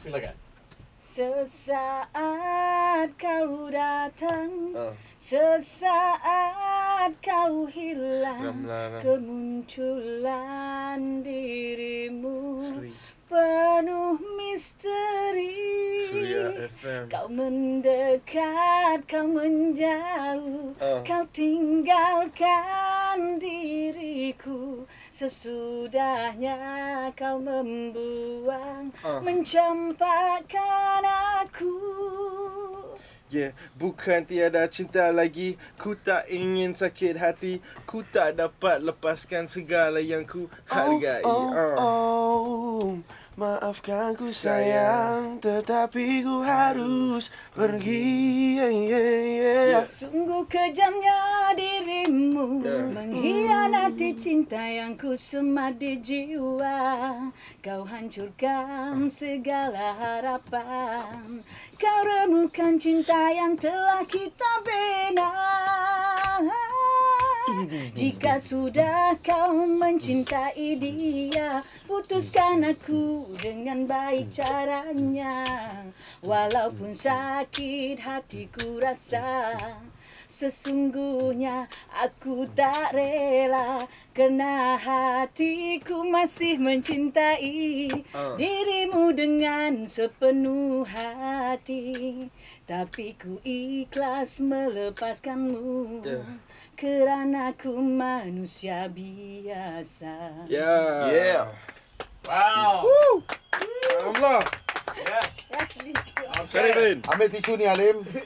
silakan. Sesaat kau datang, ah. sesaat kau hilang, kemunculan dirimu penuh misteri. Kau mendekat, kau menjauh, ah. kau tinggalkan diri diriku sesudahnya kau membuang uh. mencampakkan aku Yeah, bukan tiada cinta lagi Ku tak ingin sakit hati Ku tak dapat lepaskan segala yang ku hargai Oh, oh, ah. oh. Maafkan ku sayang Tetapi ku harus pergi yeah, yeah, yeah. Ya. Sungguh kejamnya dirimu yeah. Mengkhianati cinta yang ku semat di jiwa Kau hancurkan segala harapan Kau remukan cinta yang telah kita beri jika sudah kau mencintai dia Putuskan aku dengan baik caranya Walaupun sakit hatiku rasa Sesungguhnya aku tak rela Kerana hatiku masih mencintai ah. Dirimu dengan sepenuh hati Tapi ku ikhlas melepaskanmu ya. Kerana ku manusia biasa Yeah, yeah. Wow Alhamdulillah Yes Yes, Lee Ambil tisu ni Alim.